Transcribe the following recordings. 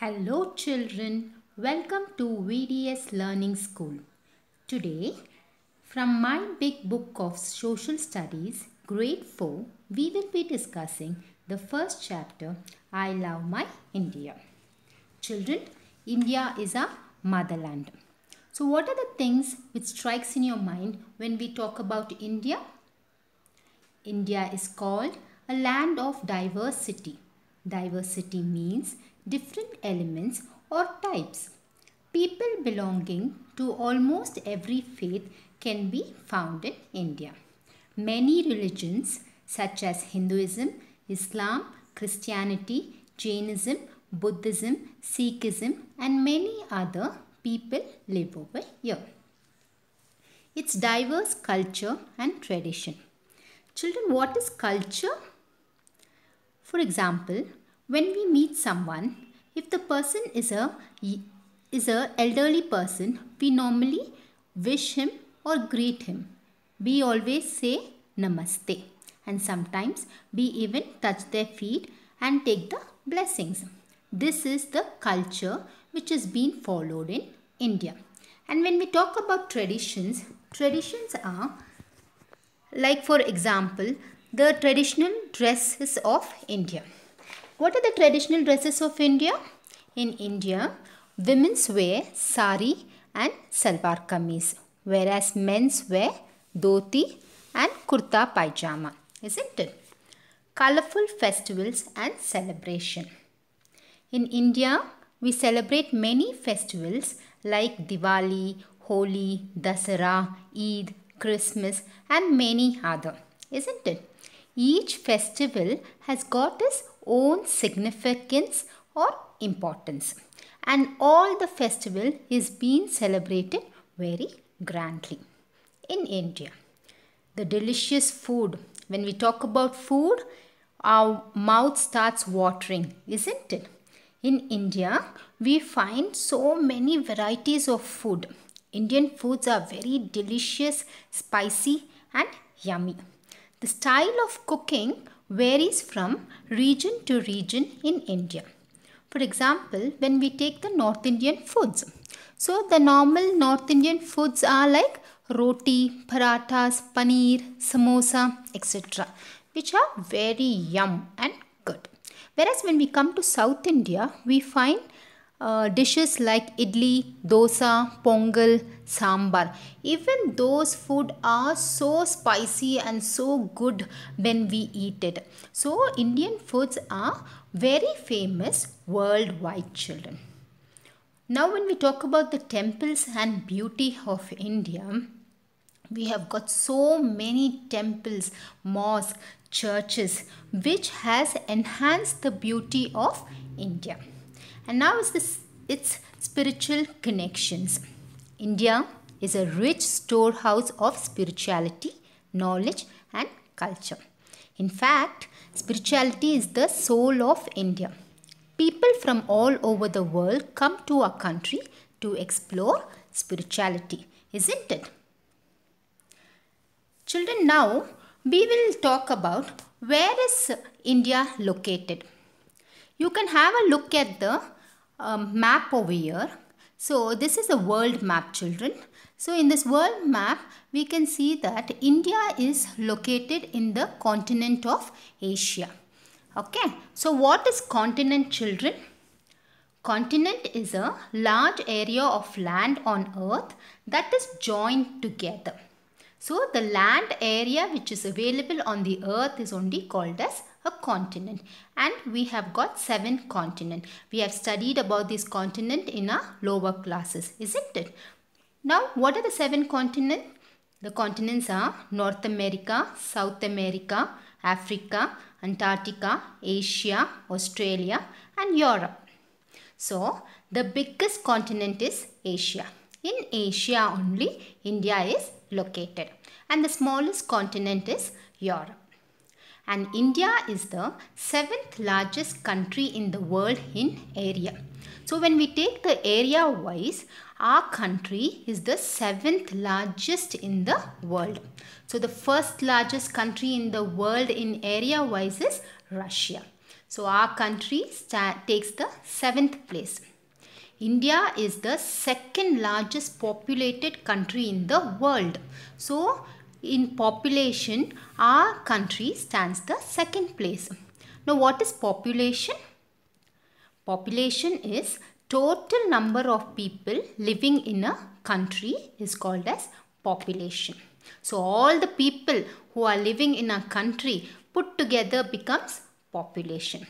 Hello children, welcome to VDS Learning School. Today, from my big book of Social Studies, Grade 4, we will be discussing the first chapter, I Love My India. Children, India is a motherland. So what are the things which strikes in your mind when we talk about India? India is called a land of diversity. Diversity means different elements or types. People belonging to almost every faith can be found in India. Many religions such as Hinduism, Islam, Christianity, Jainism, Buddhism, Sikhism and many other people live over here. Its diverse culture and tradition. Children, what is culture? For example, when we meet someone, if the person is a is a elderly person, we normally wish him or greet him. We always say namaste and sometimes we even touch their feet and take the blessings. This is the culture which is being followed in India. And when we talk about traditions, traditions are like for example, the traditional dresses of India. What are the traditional dresses of India? In India, women's wear sari and salwar kameez, whereas men's wear dhoti and kurta pajama, isn't it? Colorful festivals and celebration. In India, we celebrate many festivals like Diwali, Holi, Dasara, Eid, Christmas and many other, isn't it? Each festival has got its own significance or importance and all the festival is being celebrated very grandly in India. The delicious food, when we talk about food, our mouth starts watering, isn't it? In India, we find so many varieties of food. Indian foods are very delicious, spicy and yummy. The style of cooking varies from region to region in India. For example, when we take the North Indian foods. So the normal North Indian foods are like roti, parathas, paneer, samosa, etc. which are very yum and good. Whereas when we come to South India, we find uh, dishes like idli, dosa, pongal, sambar. Even those food are so spicy and so good when we eat it. So Indian foods are very famous worldwide children. Now when we talk about the temples and beauty of India, we have got so many temples, mosques, churches which has enhanced the beauty of India and now is this, its spiritual connections. India is a rich storehouse of spirituality, knowledge and culture. In fact, spirituality is the soul of India. People from all over the world come to our country to explore spirituality, isn't it? Children, now we will talk about where is India located. You can have a look at the um, map over here. So this is a world map children. So in this world map, we can see that India is located in the continent of Asia. Okay, so what is continent children? Continent is a large area of land on earth that is joined together. So the land area which is available on the earth is only called as a continent and we have got seven continent. We have studied about this continent in our lower classes, isn't it? Now, what are the seven continents? The continents are North America, South America, Africa, Antarctica, Asia, Australia and Europe. So, the biggest continent is Asia. In Asia only, India is located. And the smallest continent is Europe and India is the seventh largest country in the world in area. So when we take the area wise, our country is the seventh largest in the world. So the first largest country in the world in area wise is Russia. So our country takes the seventh place. India is the second largest populated country in the world. So in population, our country stands the second place. Now, what is population? Population is total number of people living in a country is called as population. So, all the people who are living in a country put together becomes population.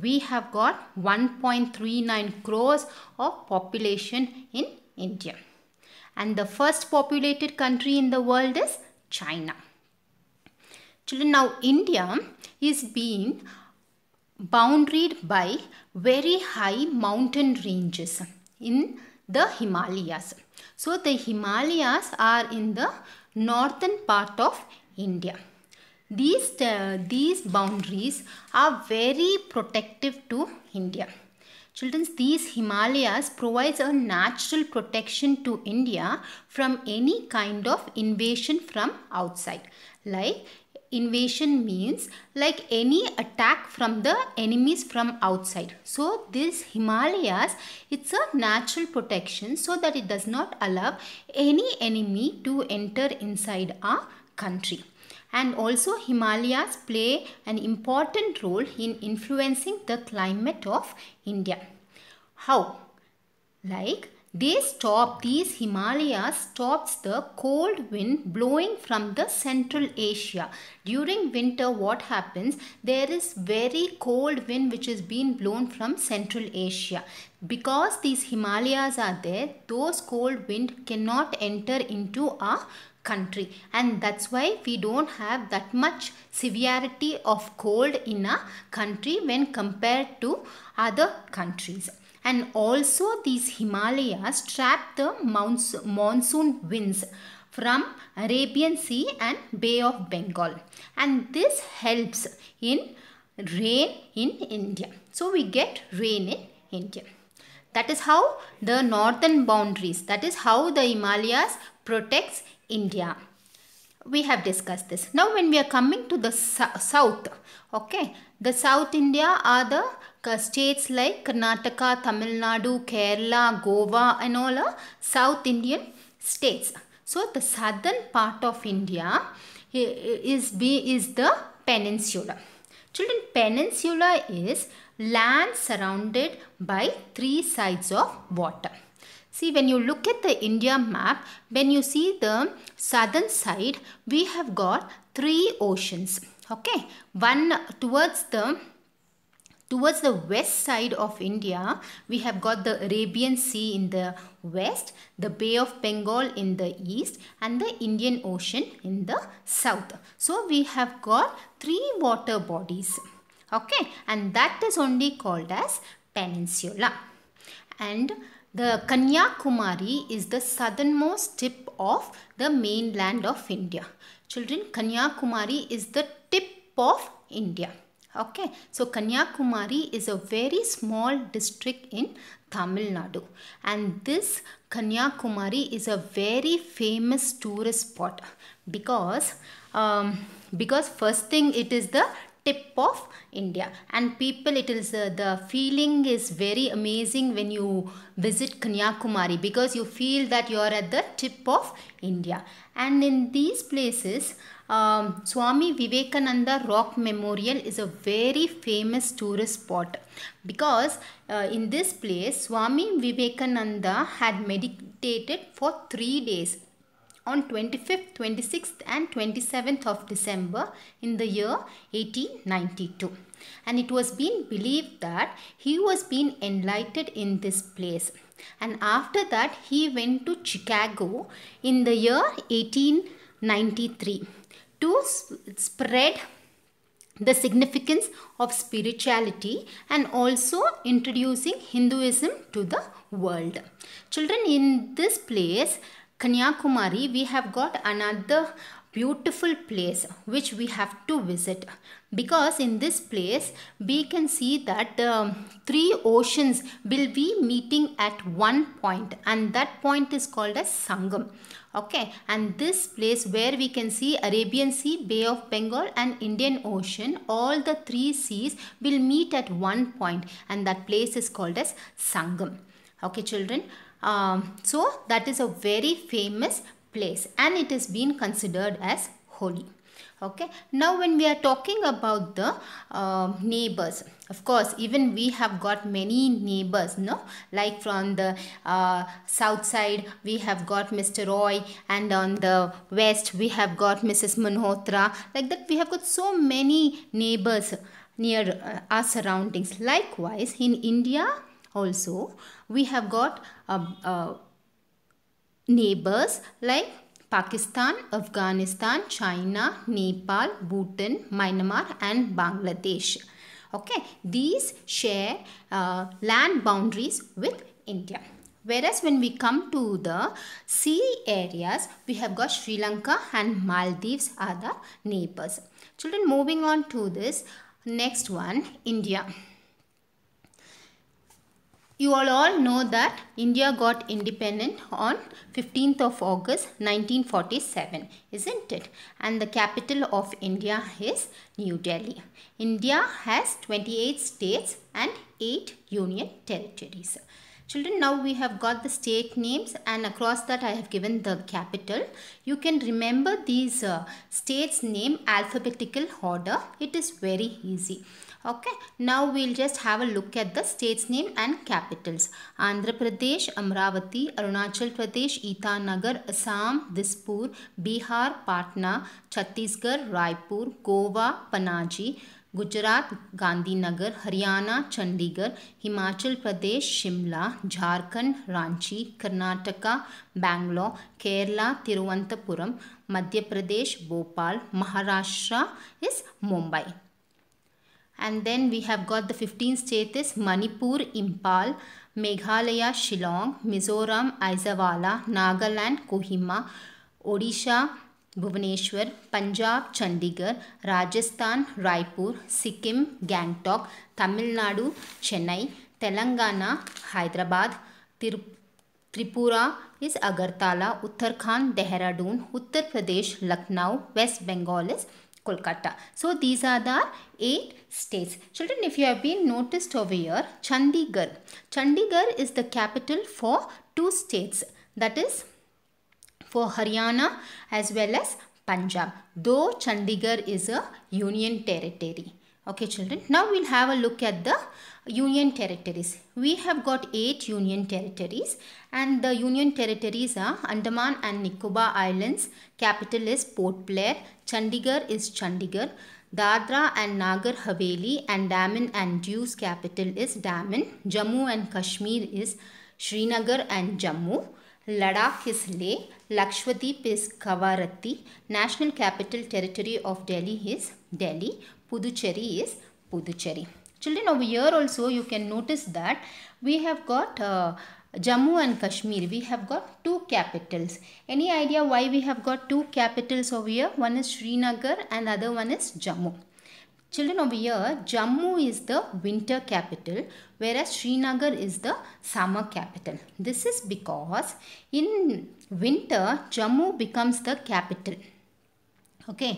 We have got 1.39 crores of population in India. And the first populated country in the world is China. Children, now India is being bounded by very high mountain ranges in the Himalayas. So the Himalayas are in the northern part of India. These, uh, these boundaries are very protective to India. Children, these Himalayas provides a natural protection to India from any kind of invasion from outside. Like invasion means like any attack from the enemies from outside so this himalayas it's a natural protection so that it does not allow any enemy to enter inside our country and also Himalayas play an important role in influencing the climate of India. How? Like they stop, these Himalayas stops the cold wind blowing from the Central Asia. During winter what happens? There is very cold wind which is being blown from Central Asia. Because these Himalayas are there, those cold wind cannot enter into our country and that's why we don't have that much severity of cold in a country when compared to other countries and also these Himalayas trap the monsoon winds from Arabian Sea and Bay of Bengal and this helps in rain in India. So we get rain in India. That is how the northern boundaries, that is how the Himalayas protects India. We have discussed this. Now when we are coming to the south, okay, the South India are the states like Karnataka, Tamil Nadu, Kerala, Goa and all are South Indian states. So the southern part of India is, is the peninsula. Children, peninsula is land surrounded by three sides of water. See when you look at the India map, when you see the southern side, we have got three oceans. Okay, one towards the towards the west side of India, we have got the Arabian Sea in the west, the Bay of Bengal in the east and the Indian Ocean in the south. So we have got three water bodies. Okay, and that is only called as peninsula. And the Kanyakumari is the southernmost tip of the mainland of India. Children, Kanyakumari is the tip of India. Okay, so Kanyakumari is a very small district in Tamil Nadu. And this Kanyakumari is a very famous tourist spot because, um, because first thing it is the tip of India. And people, it is uh, the feeling is very amazing when you visit Kanyakumari because you feel that you are at the tip of India. And in these places, um, Swami Vivekananda Rock Memorial is a very famous tourist spot because uh, in this place, Swami Vivekananda had meditated for three days on 25th, 26th and 27th of December in the year 1892. And it was being believed that he was being enlightened in this place. And after that, he went to Chicago in the year 1893 to spread the significance of spirituality and also introducing Hinduism to the world. Children, in this place, Kanyakumari, we have got another beautiful place which we have to visit because in this place we can see that um, three oceans will be meeting at one point and that point is called as Sangam okay and this place where we can see Arabian Sea, Bay of Bengal and Indian Ocean all the three seas will meet at one point and that place is called as Sangam okay children um, so that is a very famous place and it is been considered as holy okay now when we are talking about the uh, neighbors of course even we have got many neighbors no like from the uh, south side we have got mr roy and on the west we have got mrs manhotra like that we have got so many neighbors near uh, our surroundings likewise in india also we have got um, uh, neighbors like Pakistan, Afghanistan, China, Nepal, Bhutan, Myanmar and Bangladesh. Okay, these share uh, land boundaries with India. Whereas when we come to the sea areas, we have got Sri Lanka and Maldives are the neighbors. Children, moving on to this next one, India. You all, all know that India got independent on 15th of August 1947, isn't it? And the capital of India is New Delhi. India has 28 states and 8 union territories. Children, now we have got the state names and across that I have given the capital. You can remember these uh, states name alphabetical order. It is very easy okay now we'll just have a look at the state's name and capitals andhra pradesh Amaravati; arunachal pradesh itanagar assam dispur bihar patna chhattisgarh raipur goa panaji Gujarat, Gandhinagar, Haryana, Chandigarh, Himachal Pradesh, Shimla, Jharkhand, Ranchi, Karnataka, Bangalore, Kerala, Thiruvanthapuram, Madhya Pradesh, Bhopal, Maharashtra is Mumbai. and then we have got the 15 states is Manipur, Impal, Meghalaya, Shillong, Mizoram, Aizavala, Nagaland, Kohima, Odisha, Bhubaneswar Punjab Chandigarh Rajasthan Raipur Sikkim Gangtok Tamil Nadu Chennai Telangana Hyderabad तिर Tripura is Agartala Uttarakhand Dehradun Uttar Pradesh Lucknow West Bengal is Kolkata. So these are the eight states. Children, if you have been noticed over here, Chandigarh. Chandigarh is the capital for two states. That is for Haryana as well as Punjab. Though Chandigarh is a union territory. Okay children, now we'll have a look at the union territories. We have got 8 union territories and the union territories are Andaman and Nicobar Islands, capital is Port Blair, Chandigarh is Chandigarh, Dadra and Nagar Haveli and Daman and Dew's capital is Daman, Jammu and Kashmir is Srinagar and Jammu. Ladakh is Leh, Lakshadweep is Kawarati, National Capital Territory of Delhi is Delhi, Puducherry is Puducherry. Children over here also you can notice that we have got uh, Jammu and Kashmir we have got two capitals. Any idea why we have got two capitals over here? One is Srinagar and other one is Jammu. Children over here, Jammu is the winter capital whereas Srinagar is the summer capital. This is because in winter, Jammu becomes the capital okay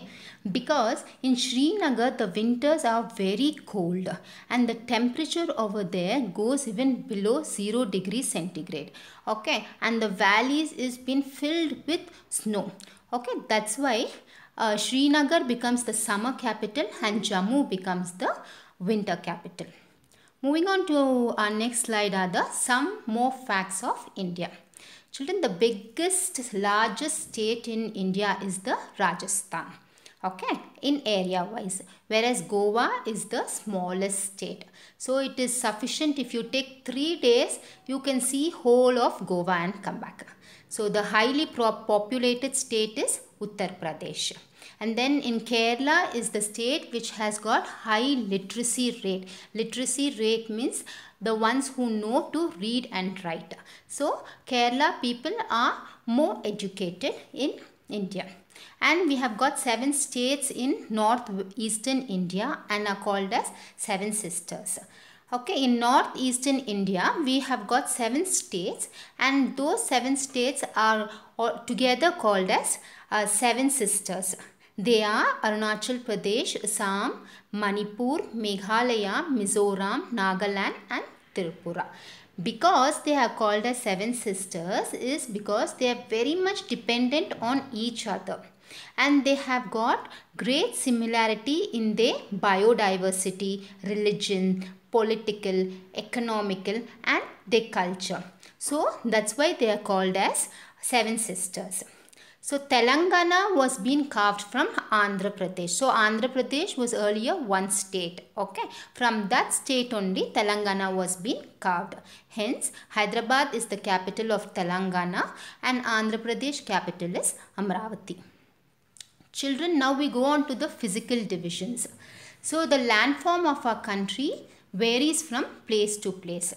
because in srinagar the winters are very cold and the temperature over there goes even below 0 degree centigrade okay and the valleys is been filled with snow okay that's why uh, srinagar becomes the summer capital and jammu becomes the winter capital moving on to our next slide are the some more facts of india Children, the biggest, largest state in India is the Rajasthan. Okay, in area wise, whereas Goa is the smallest state. So it is sufficient if you take three days, you can see whole of Goa and come back. So the highly populated state is Uttar Pradesh and then in Kerala is the state which has got high literacy rate literacy rate means the ones who know to read and write so Kerala people are more educated in India and we have got seven states in northeastern India and are called as seven sisters okay in northeastern india we have got seven states and those seven states are all together called as uh, seven sisters they are Arunachal Pradesh, Assam, Manipur, Meghalaya, Mizoram, Nagaland and Tripura. Because they are called as seven sisters is because they are very much dependent on each other and they have got great similarity in their biodiversity, religion, political, economical and their culture. So that's why they are called as seven sisters. So Telangana was being carved from Andhra Pradesh. So Andhra Pradesh was earlier one state. Okay. From that state only Telangana was being carved. Hence Hyderabad is the capital of Telangana and Andhra Pradesh capital is Amravati. Children now we go on to the physical divisions. So the landform of our country varies from place to place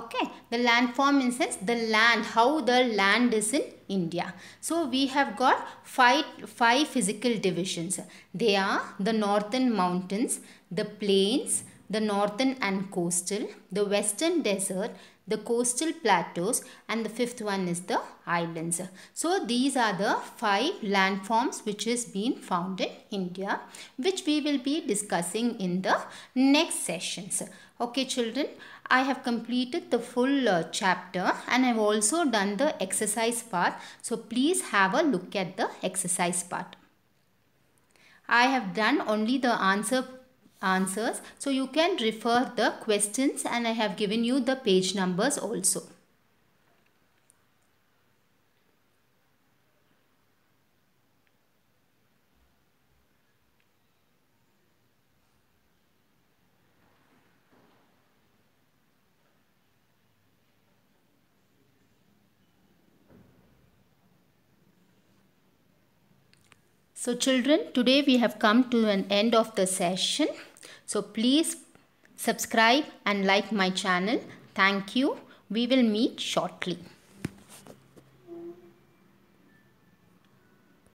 okay the landform in sense the land how the land is in india so we have got five five physical divisions they are the northern mountains the plains the northern and coastal the western desert the coastal plateaus and the fifth one is the islands. So these are the five landforms which is been found in India which we will be discussing in the next sessions. Okay children I have completed the full uh, chapter and I've also done the exercise part. So please have a look at the exercise part. I have done only the answer answers so you can refer the questions and I have given you the page numbers also. So children, today we have come to an end of the session. So please subscribe and like my channel. Thank you. We will meet shortly.